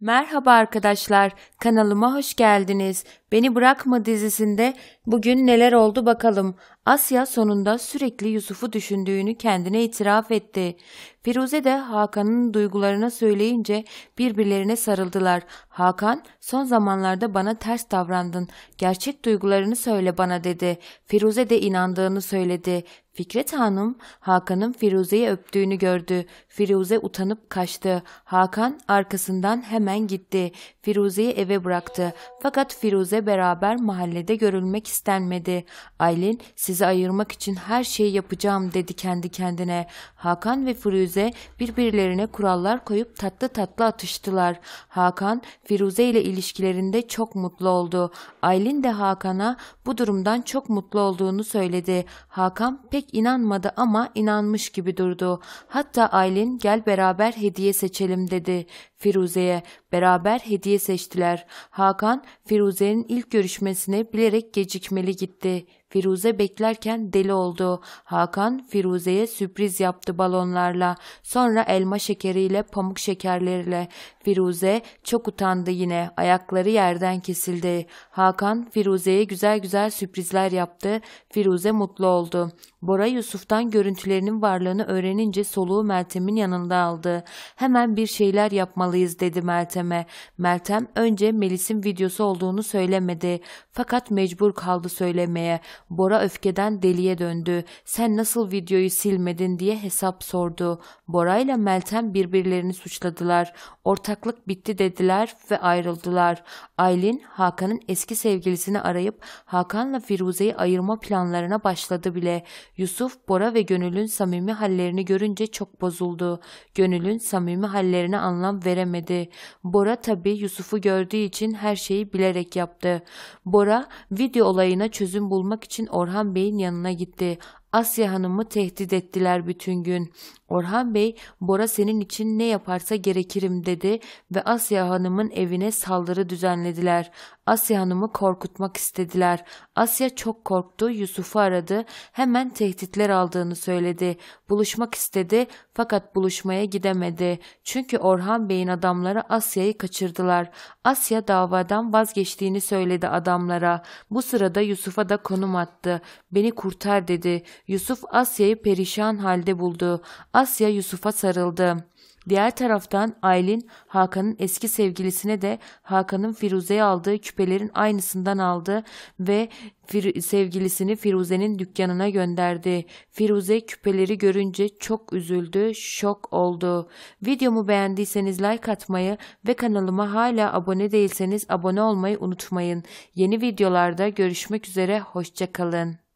Merhaba arkadaşlar, kanalıma hoş geldiniz. Beni Bırakma dizisinde Bugün neler oldu bakalım. Asya sonunda sürekli Yusuf'u düşündüğünü kendine itiraf etti. Firuze de Hakan'ın duygularına söyleyince birbirlerine sarıldılar. Hakan, son zamanlarda bana ters davrandın. Gerçek duygularını söyle bana dedi. Firuze de inandığını söyledi. Fikret Hanım, Hakan'ın Firuze'yi öptüğünü gördü. Firuze utanıp kaçtı. Hakan arkasından hemen gitti. Firuze'yi eve bıraktı. Fakat Firuze beraber mahallede görülmek istedi istenmedi. Aylin sizi ayırmak için her şeyi yapacağım dedi kendi kendine. Hakan ve Firuze birbirlerine kurallar koyup tatlı tatlı atıştılar. Hakan Firuze ile ilişkilerinde çok mutlu oldu. Aylin de Hakan'a bu durumdan çok mutlu olduğunu söyledi. Hakan pek inanmadı ama inanmış gibi durdu. Hatta Aylin gel beraber hediye seçelim dedi. Firuze'ye beraber hediye seçtiler. Hakan Firuze'nin ilk görüşmesine bilerek gecikmeli gitti. Firuze beklerken deli oldu. Hakan Firuze'ye sürpriz yaptı balonlarla. Sonra elma şekeriyle pamuk şekerleriyle. Firuze çok utandı yine. Ayakları yerden kesildi. Hakan Firuze'ye güzel güzel sürprizler yaptı. Firuze mutlu oldu. Bora Yusuf'tan görüntülerinin varlığını öğrenince soluğu Meltem'in yanında aldı. Hemen bir şeyler yapmalı konuşmalıyız dedi Meltem'e. Meltem önce Melis'in videosu olduğunu söylemedi. Fakat mecbur kaldı söylemeye. Bora öfkeden deliye döndü. Sen nasıl videoyu silmedin diye hesap sordu. Bora ile Meltem birbirlerini suçladılar. Ortaklık bitti dediler ve ayrıldılar. Aylin Hakan'ın eski sevgilisini arayıp Hakan'la Firuze'yi ayırma planlarına başladı bile. Yusuf, Bora ve Gönül'ün samimi hallerini görünce çok bozuldu. Gönül'ün samimi hallerine anlam veremedi veremedi. Bora tabi Yusuf'u gördüğü için her şeyi bilerek yaptı. Bora video olayına çözüm bulmak için Orhan Bey'in yanına gitti. Asya Hanım'ı tehdit ettiler bütün gün. Orhan Bey, Bora senin için ne yaparsa gerekirim dedi ve Asya Hanım'ın evine saldırı düzenlediler. Asya Hanım'ı korkutmak istediler. Asya çok korktu, Yusuf'u aradı. Hemen tehditler aldığını söyledi. Buluşmak istedi fakat buluşmaya gidemedi. Çünkü Orhan Bey'in adamları Asya'yı kaçırdılar. Asya davadan vazgeçtiğini söyledi adamlara. Bu sırada Yusuf'a da konum attı. Beni kurtar dedi. Yusuf Asya'yı perişan halde buldu. Asya Yusuf'a sarıldı. Diğer taraftan Aylin Hakan'ın eski sevgilisine de Hakan'ın Firuze'ye aldığı küpelerin aynısından aldı ve Fir sevgilisini Firuze'nin dükkanına gönderdi. Firuze küpeleri görünce çok üzüldü, şok oldu. Videomu beğendiyseniz like atmayı ve kanalıma hala abone değilseniz abone olmayı unutmayın. Yeni videolarda görüşmek üzere, hoşçakalın.